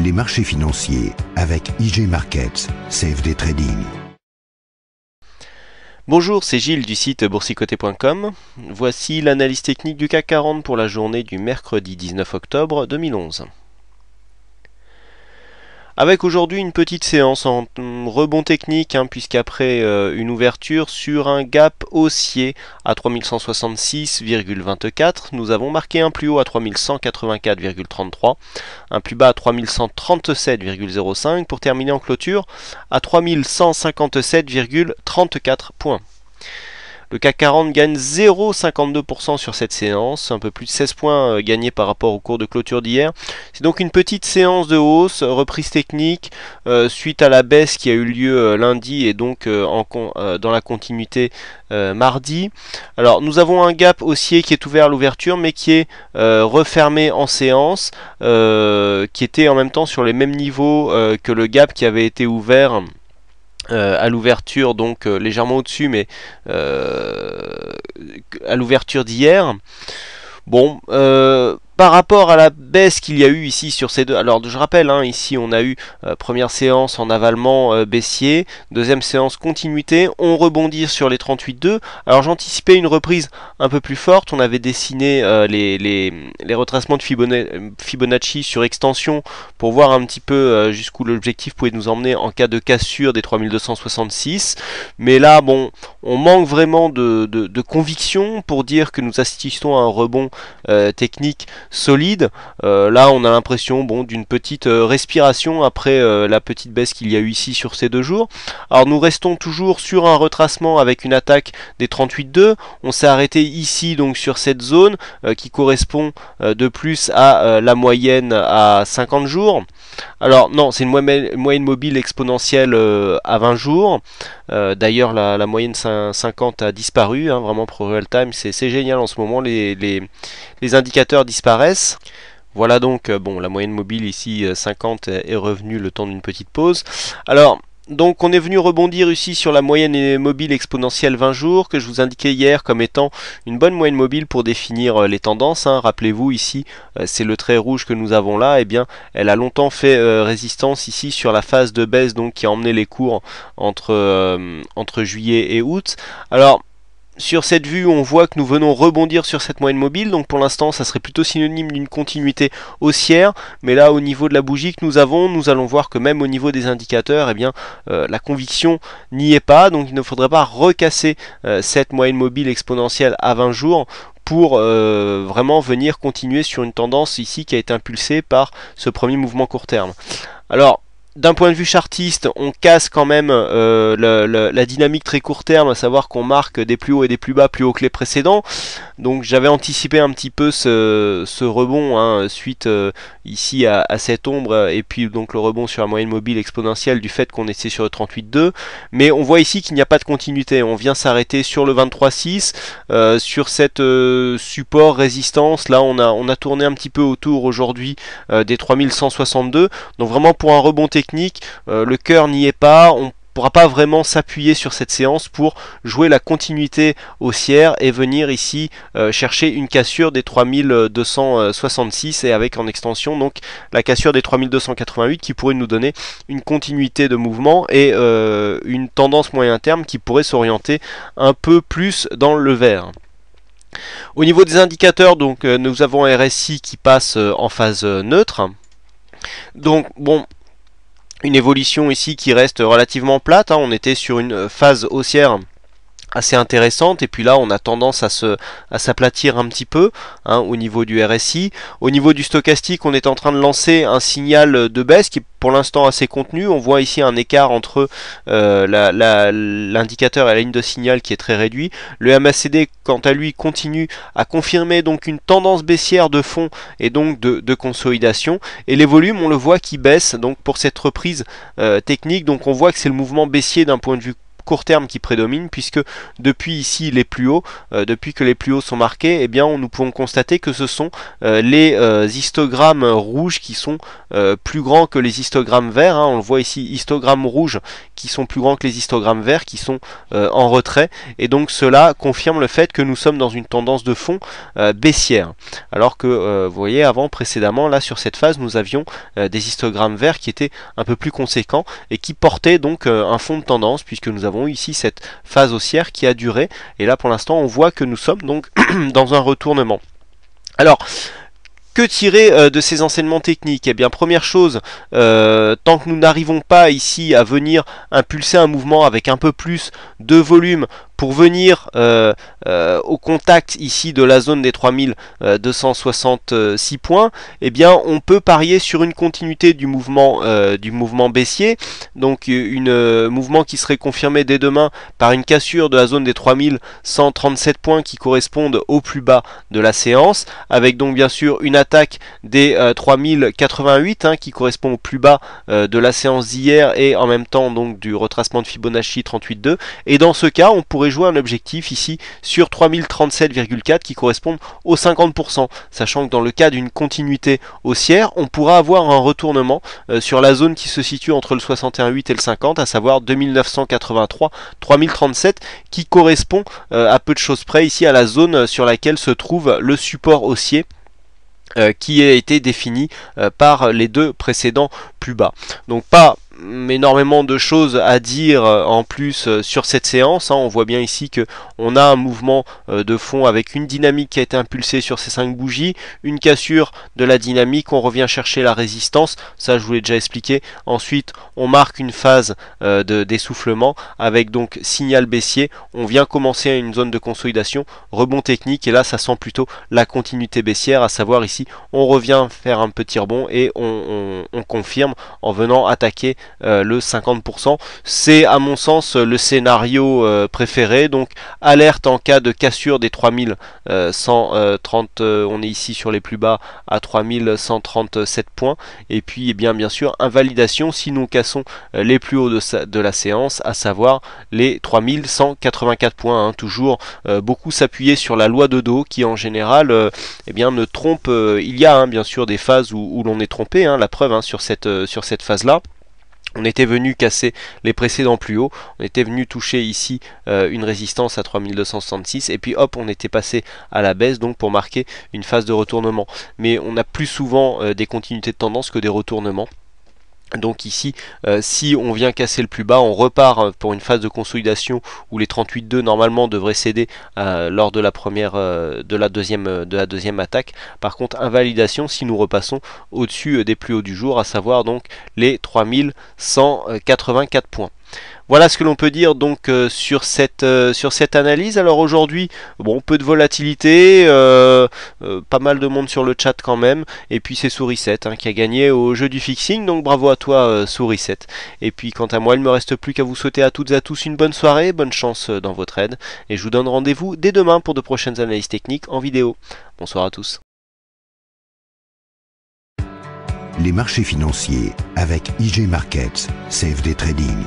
les marchés financiers avec IG Markets, CFD Trading. Bonjour, c'est Gilles du site boursicoté.com. Voici l'analyse technique du CAC 40 pour la journée du mercredi 19 octobre 2011. Avec aujourd'hui une petite séance en rebond technique, hein, puisqu'après euh, une ouverture sur un gap haussier à 3166,24, nous avons marqué un plus haut à 3184,33, un plus bas à 3137,05 pour terminer en clôture à 3157,34 points. Le CAC 40 gagne 0,52% sur cette séance, un peu plus de 16 points euh, gagnés par rapport au cours de clôture d'hier. C'est donc une petite séance de hausse, euh, reprise technique, euh, suite à la baisse qui a eu lieu lundi et donc en dans la continuité mardi. Alors nous avons un gap haussier qui est ouvert à l'ouverture mais qui est refermé en séance, qui était en même temps sur les mêmes niveaux que le gap qui avait été ouvert. Euh, à l'ouverture, donc euh, légèrement au-dessus, mais euh, à l'ouverture d'hier. Bon, par rapport à la baisse qu'il y a eu ici sur ces deux. Alors je rappelle, hein, ici on a eu euh, première séance en avalement euh, baissier, deuxième séance continuité, on rebondit sur les 38,2. Alors j'anticipais une reprise un peu plus forte, on avait dessiné euh, les, les, retracements de Fibonacci sur extension pour voir un petit peu jusqu'où l'objectif pouvait nous emmener en cas de cassure des 3266. Mais là, bon, on manque vraiment de, de conviction pour dire que nous assistons à un rebond technique solide. Euh, là, on a l'impression bon, d'une petite euh, respiration après euh, la petite baisse qu'il y a eu ici sur ces deux jours. Alors nous restons toujours sur un retracement avec une attaque des 38 On s'est arrêté ici donc sur cette zone qui correspond de plus à la moyenne à 50 jours. Alors non, c'est une moyenne mobile exponentielle à 20 jours. D'ailleurs, la, moyenne 50 a disparu, hein, vraiment pour real time. C'est génial en ce moment, les, les indicateurs disparaissent voilà donc, euh, bon, la moyenne mobile ici 50 euh, euh, est revenue le temps d'une petite pause. Alors, donc on est venu rebondir ici sur la moyenne mobile exponentielle 20 jours que je vous indiquais hier comme étant une bonne moyenne mobile pour définir les tendances. Hein. Rappelez-vous ici, c'est le trait rouge que nous avons là. et eh bien, elle a longtemps fait résistance ici sur la phase de baisse donc qui a emmené les cours entre, entre juillet et août. Alors sur cette vue, on voit que nous venons rebondir sur cette moyenne mobile, donc pour l'instant, ça serait plutôt synonyme d'une continuité haussière, mais là, au niveau de la bougie que nous avons, nous allons voir que même au niveau des indicateurs, eh bien, euh, la conviction n'y est pas, donc il ne faudrait pas recasser euh, cette moyenne mobile exponentielle à 20 jours pour euh, vraiment venir continuer sur une tendance ici qui a été impulsée par ce premier mouvement court terme. Alors, d'un point de vue chartiste, on casse quand même euh, la, dynamique très court terme, à savoir qu'on marque des plus hauts et des plus bas plus hauts que les précédents. Donc j'avais anticipé un petit peu ce, rebond hein, suite euh, ici à, cette ombre et puis donc le rebond sur la moyenne mobile exponentielle du fait qu'on était sur le 38.2. Mais on voit ici qu'il n'y a pas de continuité. On vient s'arrêter sur le 23.6, euh, sur cette support résistance. Là on a on a tourné un petit peu autour aujourd'hui des 3162. Donc vraiment pour un rebond technique euh, le cœur n'y est pas, on pourra pas vraiment s'appuyer sur cette séance pour jouer la continuité haussière et venir ici euh, chercher une cassure des 3266 et avec en extension donc la cassure des 3288 qui pourrait nous donner une continuité de mouvement et euh, une tendance moyen terme qui pourrait s'orienter un peu plus dans le vert. Au niveau des indicateurs, donc nous avons RSI qui passe en phase neutre. Donc bon, une évolution ici qui reste relativement plate. Hein. On était sur une euh, phase haussière assez intéressante et puis là on a tendance à se à s'aplatir un petit peu hein, au niveau du RSI. Au niveau du stochastique, on est en train de lancer un signal de baisse qui est pour l'instant assez contenu. On voit ici un écart entre euh, l'indicateur et la ligne de signal qui est très réduit. Le MACD quant à lui continue à confirmer donc une tendance baissière de fond et donc de, consolidation. Et les volumes on le voit qui baissent donc pour cette reprise euh, technique. Donc on voit que c'est le mouvement baissier d'un point de vue court terme qui prédomine puisque depuis ici les plus hauts, euh, depuis que les plus hauts sont marqués, et eh bien nous pouvons constater que ce sont euh, les euh, histogrammes rouges qui sont plus grands que les histogrammes verts. Hein. on le voit ici, histogrammes rouges qui sont plus grands que les histogrammes verts qui sont en retrait. Et donc cela confirme le fait que nous sommes dans une tendance de fond baissière. Alors que vous voyez avant précédemment là sur cette phase nous avions des histogrammes verts qui étaient un peu plus conséquents et qui portaient donc un fond de tendance puisque nous avons ici cette phase haussière qui a duré. Et là, pour l'instant, on voit que nous sommes donc dans un retournement. Alors, que tirer euh, de ces enseignements techniques Eh bien, première chose, euh, tant que nous n'arrivons pas ici à venir impulser un mouvement avec un peu plus de volume pour venir euh, euh, au contact ici de la zone des 3266 euh, points, eh bien on peut parier sur une continuité du mouvement du mouvement baissier, donc une mouvement qui serait confirmé dès demain par une cassure de la zone des 3137 points qui correspondent au plus bas de la séance, avec donc bien sûr une attaque des 3088 hein, qui correspond au plus bas de la séance d'hier et en même temps donc du retracement de Fibonacci 38.2 et dans ce cas on pourrait un objectif ici sur 3037,4 qui correspond au 50%, sachant que dans le cas d'une continuité haussière, on pourra avoir un retournement euh, sur la zone qui se situe entre le 61,8 et le 50, à savoir 2983, 3037, qui correspond euh, à peu de choses près ici à la zone euh, sur laquelle se trouve le support haussier qui a été défini par les deux précédents plus bas. Donc pas énormément de choses à dire euh, en plus euh, sur cette séance. Hein. On voit bien ici que on a un mouvement euh, de fond avec une dynamique qui a été impulsée sur ces 5 bougies, une cassure de la dynamique, on revient chercher la résistance, ça je vous l'ai déjà expliqué. Ensuite, on marque une phase d'essoufflement avec donc signal baissier, on vient commencer à une zone de consolidation, rebond technique et là ça sent plutôt la continuité baissière, à savoir ici on revient faire un petit rebond et on confirme en venant attaquer euh, le 50%. C'est à mon sens euh, le scénario euh, préféré. Donc alerte en cas de cassure des 3130, on est ici sur les plus bas à 3137 points. Et puis eh bien, bien sûr invalidation si nous cassons les plus hauts de, la séance, à savoir les 3184 points. Hein. Toujours beaucoup s'appuyer sur la loi de dos qui en général et eh bien, ne trompe. il y a hein, bien sûr des phases où, l'on est trompé, hein, la preuve sur cette, sur cette phase-là. On était venu casser les précédents plus haut, on était venu toucher ici euh, une résistance à 3266 et puis hop on était passé à la baisse donc pour marquer une phase de retournement. Mais on a plus souvent euh, des continuités de tendance que des retournements. Donc ici, euh, si on vient casser le plus bas, on repart euh, pour une phase de consolidation où les 38,2 normalement devraient céder euh, lors de la première, de la deuxième, de la deuxième attaque. Par contre, invalidation si nous repassons au-dessus des plus hauts du jour, à savoir donc les 3184 points. Voilà ce que l'on peut dire donc euh, sur, cette, euh, sur cette analyse. Alors aujourd'hui, bon, peu de volatilité, euh, pas mal de monde sur le chat quand même, et puis c'est Sourisette hein, qui a gagné au jeu du fixing, donc bravo à toi Sourisette. Et puis quant à moi, il ne me reste plus qu'à vous souhaiter à toutes et à tous une bonne soirée, bonne chance dans votre aide, et je vous donne rendez-vous dès demain pour de prochaines analyses techniques en vidéo. Bonsoir à tous. Les marchés financiers avec IG Markets, Trading.